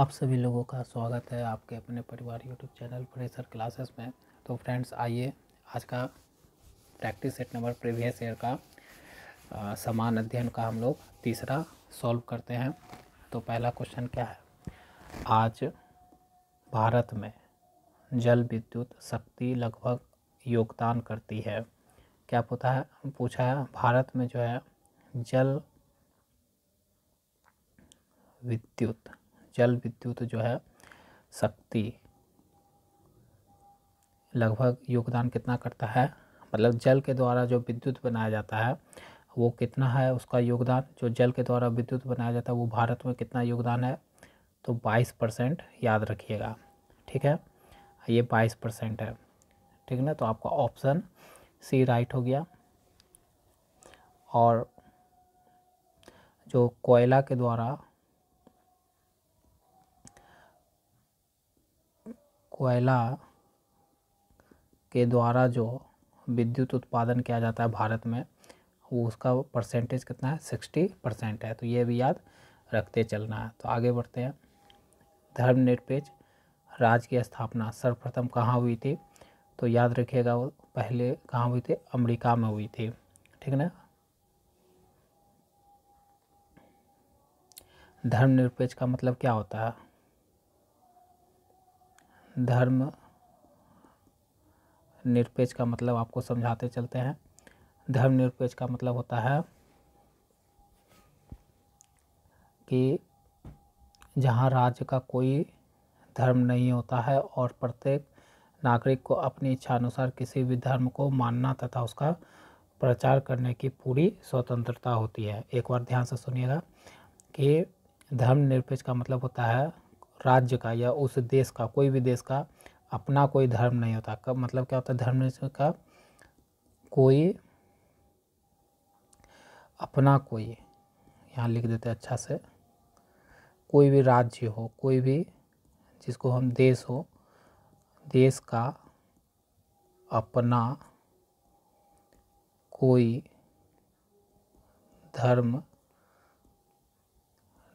आप सभी लोगों का स्वागत है आपके अपने परिवार यूट्यूब चैनल फ्रेशर क्लासेस में तो फ्रेंड्स आइए आज का practice set number previous year का समान अध्ययन का हम लोग तीसरा सॉल्व करते हैं तो पहला क्वेश्चन क्या है आज भारत में जल विद्युत शक्ति लगभग योगदान करती है क्या पूछा है पूछा है भारत में जो है जल विद्युत जल विद्युत जो है शक्ति लगभग योगदान कितना करता है मतलब जल के द्वारा जो विद्युत बनाया जाता है वो कितना है उसका योगदान जो जल के द्वारा विद्युत बनाया जाता है वो भारत में कितना योगदान है तो 22 परसेंट याद रखिएगा ठीक है ये 22 परसेंट है ठीक है ना तो आपका ऑप्शन सी राइट हो गया और जो कोयला के द्वारा कोयला के द्वारा जो विद्युत उत्पादन किया जाता है भारत में वो उसका परसेंटेज कितना है सिक्सटी परसेंट है तो ये भी याद रखते चलना है तो आगे बढ़ते हैं धर्मनिरपेक्ष राज्य की स्थापना सर्वप्रथम कहाँ हुई थी तो याद रखिएगा वो पहले कहाँ हुई थी अमेरिका में हुई थी ठीक है ना धर्मनिरपेक्ष का मतलब क्या होता है धर्म निरपेक्ष का मतलब आपको समझाते चलते हैं धर्म निरपेक्ष का मतलब होता है कि जहाँ राज्य का कोई धर्म नहीं होता है और प्रत्येक नागरिक को अपनी इच्छा अनुसार किसी भी धर्म को मानना तथा उसका प्रचार करने की पूरी स्वतंत्रता होती है एक बार ध्यान से सुनिएगा कि धर्म निरपेक्ष का मतलब होता है राज्य का या उस देश का कोई भी देश का अपना कोई धर्म नहीं होता कब मतलब क्या होता है धर्म का कोई अपना कोई यहाँ लिख देते अच्छा से कोई भी राज्य हो कोई भी जिसको हम देश हो देश का अपना कोई धर्म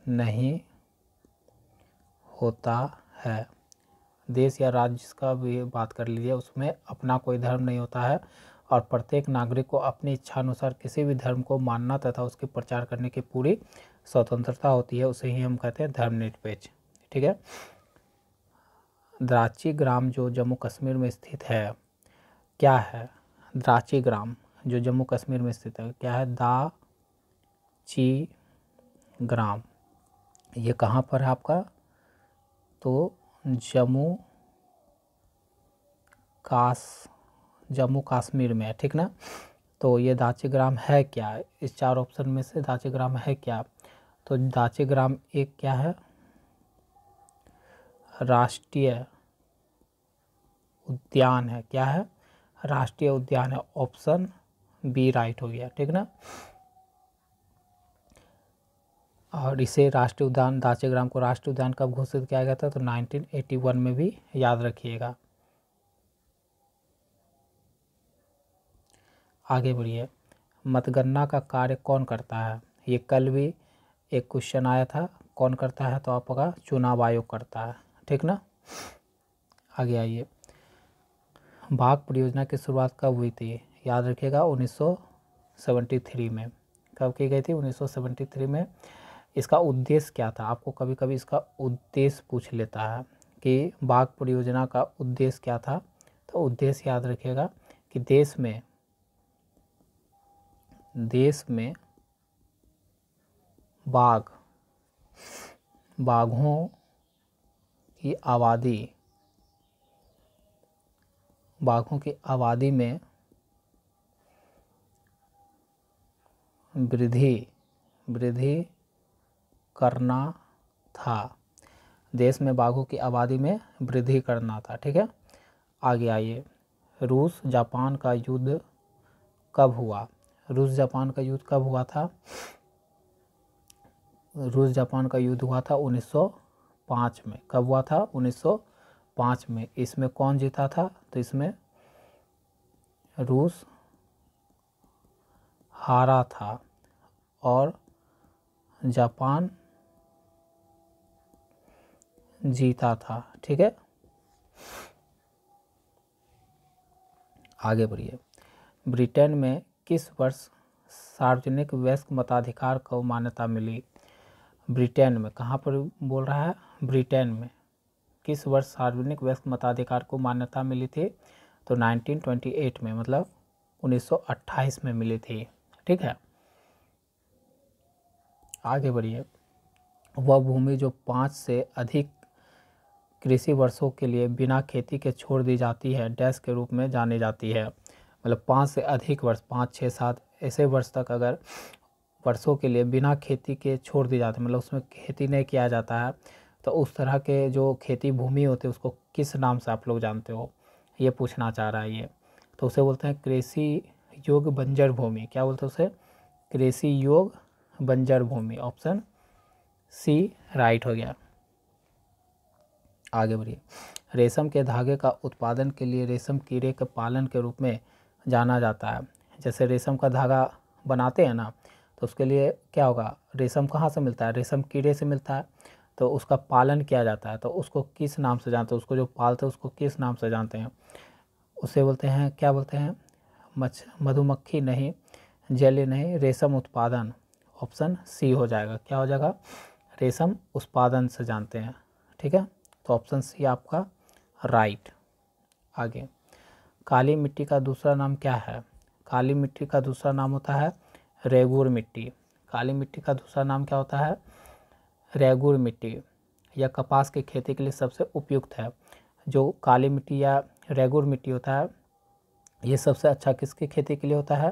नहीं होता है देश या राज्य का भी बात कर लीजिए उसमें अपना कोई धर्म नहीं होता है और प्रत्येक नागरिक को अपनी इच्छानुसार किसी भी धर्म को मानना तथा उसके प्रचार करने की पूरी स्वतंत्रता होती है उसे ही हम कहते हैं धर्मनिरपेक्ष ठीक है द्राची ग्राम जो जम्मू कश्मीर में स्थित है क्या है द्राची ग्राम जो जम्मू कश्मीर में स्थित है क्या है दा ची ग्राम ये कहाँ पर है आपका तो जम्मू काश जम्मू कश्मीर में है ठीक ना तो ये दाची ग्राम है क्या इस चार ऑप्शन में से दाची ग्राम है क्या तो दाची ग्राम एक क्या है राष्ट्रीय उद्यान है क्या है राष्ट्रीय उद्यान है ऑप्शन बी राइट हो गया ठीक ना और इसे राष्ट्रीय उद्यान दाचे ग्राम को राष्ट्रीय उद्यान कब घोषित किया गया था तो 1981 में भी याद रखिएगा आगे बढ़िए मतगणना का कार्य कौन करता है ये कल भी एक क्वेश्चन आया था कौन करता है तो आपका चुनाव आयोग करता है ठीक ना आगे आइए भाग परियोजना की शुरुआत कब हुई थी याद रखिएगा 1973 में कब की गई थी 1973 में इसका उद्देश्य क्या था आपको कभी कभी इसका उद्देश्य पूछ लेता है कि बाघ परियोजना का उद्देश्य क्या था तो उद्देश्य याद रखिएगा कि देश में देश में बाघ बाघों की आबादी बाघों की आबादी में वृद्धि वृद्धि करना था देश में बाघों की आबादी में वृद्धि करना था ठीक है आगे आइए रूस जापान का युद्ध कब हुआ रूस जापान का युद्ध कब हुआ था रूस जापान का युद्ध हुआ था 1905 में कब हुआ था 1905 में इसमें कौन जीता था तो इसमें रूस हारा था और जापान जीता था ठीक है आगे बढ़िए ब्रिटेन में किस वर्ष सार्वजनिक वयस्क मताधिकार को मान्यता मिली ब्रिटेन में कहाँ पर बोल रहा है ब्रिटेन में किस वर्ष सार्वजनिक वयस्क मताधिकार को मान्यता मिली थी तो 1928 में मतलब 1928 में मिली थी ठीक है आगे बढ़िए वह भूमि जो पाँच से अधिक कृषि वर्षों के लिए बिना खेती के छोड़ दी जाती है डैश के रूप में जानी जाती है मतलब पाँच से अधिक वर्ष पाँच छः सात ऐसे वर्ष तक अगर वर्षों के लिए बिना खेती के छोड़ दी जाती है मतलब उसमें खेती नहीं किया जाता है तो उस तरह के जो खेती भूमि होती है उसको किस नाम से आप लोग जानते हो ये पूछना चाह रहा है ये तो उसे बोलते हैं कृषि योग बंजर भूमि क्या बोलते हैं उसे कृषि योग बंजर भूमि ऑप्शन सी राइट हो गया आगे बढ़िए रेशम के धागे का उत्पादन के लिए रेशम कीड़े के पालन के रूप में जाना जाता है जैसे रेशम का धागा बनाते हैं ना तो उसके लिए क्या होगा रेशम कहाँ से मिलता है रेशम कीड़े से मिलता है तो उसका पालन किया जाता है तो उसको किस नाम से जानते हैं उसको जो पालते हैं उसको किस नाम से जानते हैं उसे बोलते हैं क्या बोलते हैं मच्छ मधुमक्खी नहीं जले नहीं रेशम उत्पादन ऑप्शन सी हो जाएगा क्या हो जाएगा रेशम उत्पादन से जानते हैं ठीक है तो ऑप्शन सी आपका राइट आगे काली मिट्टी का दूसरा नाम क्या है काली मिट्टी का दूसरा नाम होता है रेगुर मिट्टी काली मिट्टी का दूसरा नाम क्या होता है रेगुर मिट्टी या कपास की खेती के लिए सबसे उपयुक्त है जो काली मिट्टी या रेगुर मिट्टी होता है ये सबसे अच्छा किसकी खेती के लिए होता है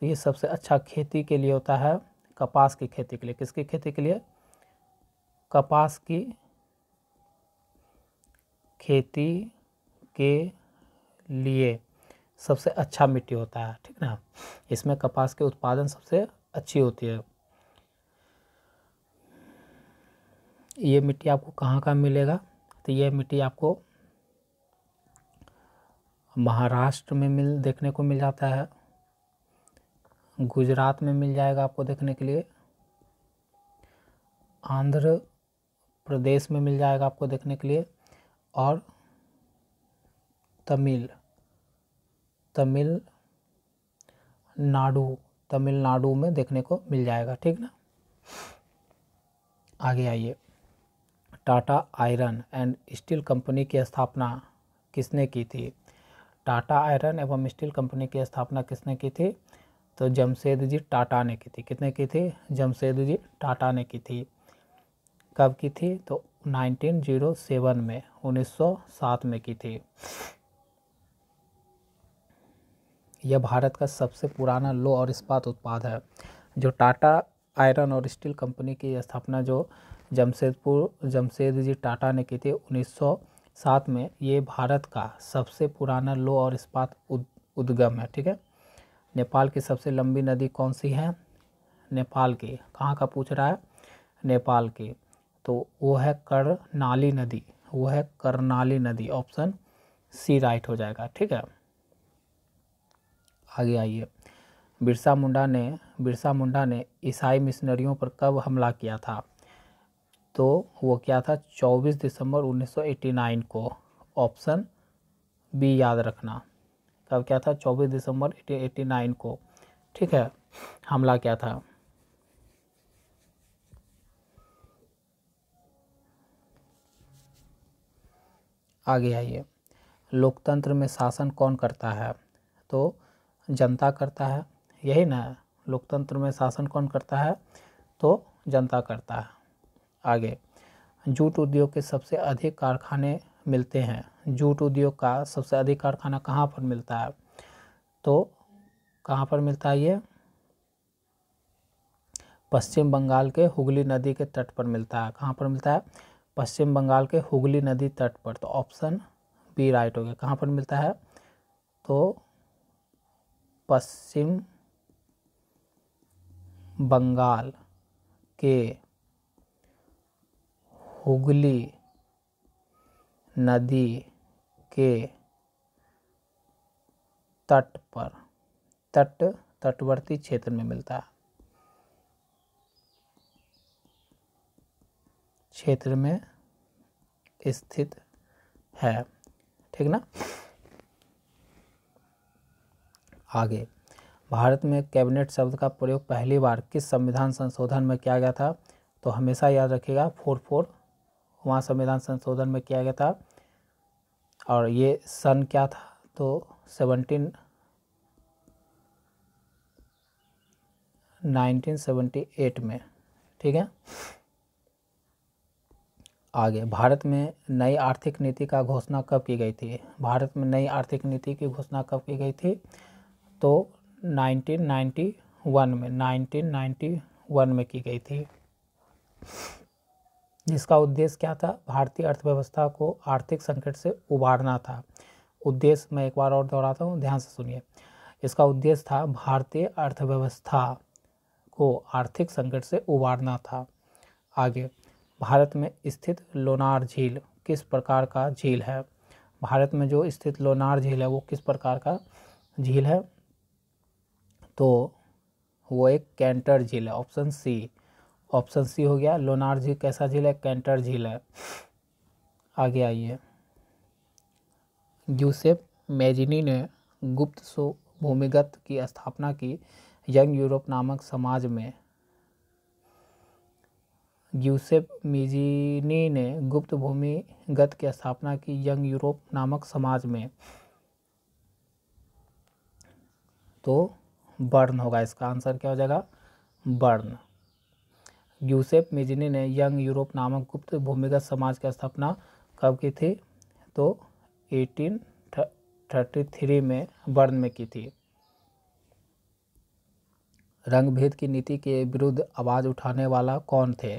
तो ये सबसे अच्छा खेती के लिए होता है कपास की खेती के लिए किसकी खेती के लिए कपास की खेती के लिए सबसे अच्छा मिट्टी होता है ठीक ना इसमें कपास के उत्पादन सबसे अच्छी होती है ये मिट्टी आपको कहाँ कहाँ मिलेगा तो ये मिट्टी आपको महाराष्ट्र में मिल देखने को मिल जाता है गुजरात में मिल जाएगा आपको देखने के लिए आंध्र प्रदेश में मिल जाएगा आपको देखने के लिए और तमिल तमिल नाडु तमिलनाडु में देखने को मिल जाएगा ठीक ना आगे आइए Tata iron and steel company की स्थापना किसने की थी टाटा आयरन एवं स्टील कंपनी की स्थापना किसने की थी तो जमशेद जी टाटा ने की थी कितने की थी जमशेद जी टाटा ने की थी कब की थी तो 1907 में 1907 में की थी यह भारत का सबसे पुराना लो और इस्पात उत्पाद है जो टाटा आयरन और स्टील कंपनी की स्थापना जो जमशेदपुर जमशेद जी टाटा ने की थी 1907 में ये भारत का सबसे पुराना लो और इस्पात उद, उद्गम है ठीक है नेपाल की सबसे लंबी नदी कौन सी है नेपाल की कहाँ का पूछ रहा है नेपाल की तो वो है करनाली नदी वो है करनाली नदी ऑप्शन सी राइट हो जाएगा ठीक है आगे आइए बिरसा मुंडा ने बिरसा मुंडा ने ईसाई मिशनरियों पर कब हमला किया था तो वो क्या था 24 दिसंबर 1989 को ऑप्शन बी याद रखना कब क्या था 24 दिसंबर 1889 को ठीक है हमला क्या था आगे आइए लोकतंत्र में शासन कौन करता है तो जनता करता है यही ना लोकतंत्र में शासन कौन करता है तो जनता करता है आगे जूट उद्योग के सबसे अधिक कारखाने मिलते हैं जूट उद्योग का सबसे अधिक कारखाना कहाँ पर मिलता है तो कहाँ पर मिलता है ये पश्चिम बंगाल के हुगली नदी के तट पर मिलता है कहाँ पर मिलता है पश्चिम बंगाल के हुगली नदी तट पर तो ऑप्शन बी राइट हो गया कहाँ पर मिलता है तो पश्चिम बंगाल के हुगली नदी के तट पर तट तटवर्ती क्षेत्र में मिलता है क्षेत्र में स्थित है ठीक ना आगे भारत में कैबिनेट शब्द का प्रयोग पहली बार किस संविधान संशोधन में किया गया था तो हमेशा याद रखिएगा फोर फोर वहाँ संविधान संशोधन में किया गया था और ये सन क्या था तो सेवनटीन नाइनटीन सेवेंटी एट में ठीक है आगे भारत में नई आर्थिक नीति का घोषणा कब की गई थी भारत में नई आर्थिक नीति की घोषणा कब की गई थी तो 1991 में 1991 में की गई थी जिसका उद्देश्य क्या था भारतीय अर्थव्यवस्था को आर्थिक संकट से उबारना था उद्देश्य मैं एक बार और दोहराता हूँ ध्यान से सुनिए इसका उद्देश्य था भारतीय अर्थव्यवस्था को आर्थिक संकट से उबारना था आगे भारत में स्थित लोनार झील किस प्रकार का झील है भारत में जो स्थित लोनार झील है वो किस प्रकार का झील है तो वो एक कैंटर झील है ऑप्शन सी ऑप्शन सी हो गया लोनार झील कैसा झील है कैंटर झील है आगे आइए यूसेफ मेजिनी ने गुप्त सो भूमिगत की स्थापना की यंग यूरोप नामक समाज में ग्यूसेप मिजिनी ने गुप्त भूमिगत की स्थापना की यंग यूरोप नामक समाज में तो बर्न होगा इसका आंसर क्या हो जाएगा बर्न यूसेफ मिजिनी ने यंग यूरोप नामक गुप्त भूमिगत समाज की स्थापना कब की थी तो 1833 में बर्न में की थी रंगभेद की नीति के विरुद्ध आवाज़ उठाने वाला कौन थे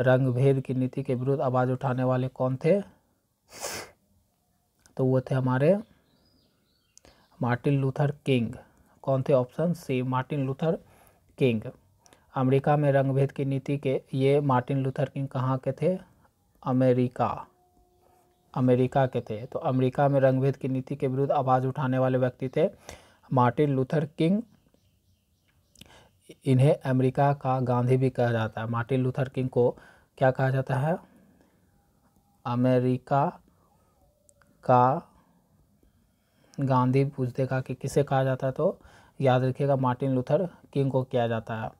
रंगभेद की नीति के विरुद्ध आवाज़ उठाने वाले कौन थे तो वो थे हमारे मार्टिन लूथर किंग कौन थे option C Martin Luther King America में रंगभेद की नीति के ये मार्टिन लूथर किंग कहाँ के थे अमेरिका अमेरिका के थे तो अमेरिका में रंगभेद की नीति के विरुद्ध आवाज़ उठाने वाले व्यक्ति थे मार्टिन लूथर किंग इन्हें अमेरिका का गांधी भी कहा जाता है मार्टिन लूथर किंग को क्या कहा जाता है अमेरिका का गांधी पूछ देगा कि किसे कहा जाता है तो याद रखिएगा मार्टिन लूथर किंग को किया जाता है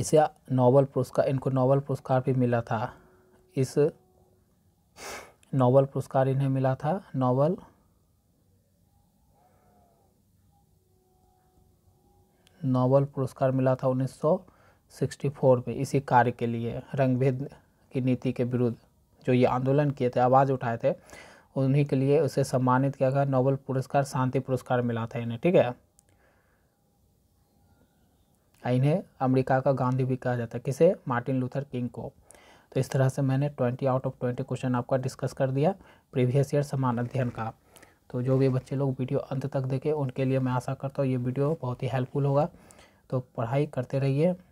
इसे नोबल पुरस्कार इनको नोबल पुरस्कार भी मिला था इस नोबल पुरस्कार इन्हें मिला था नोबल नोबल पुरस्कार मिला था 1964 में इसी कार्य के लिए रंगभेद की नीति के विरुद्ध जो ये आंदोलन किए थे आवाज़ उठाए थे उन्हीं के लिए उसे सम्मानित किया गया नोबल पुरस्कार शांति पुरस्कार मिला था इन्हें ठीक है इन्हें अमेरिका का गांधी भी कहा जाता है किसे मार्टिन लूथर किंग को तो इस तरह से मैंने twenty out of twenty question आपका डिस्कस कर दिया प्रीवियस ईयर समान अध्ययन का तो जो भी बच्चे लोग वीडियो अंत तक देखें उनके लिए मैं आशा करता हूँ ये वीडियो बहुत ही हेल्पफुल होगा तो पढ़ाई करते रहिए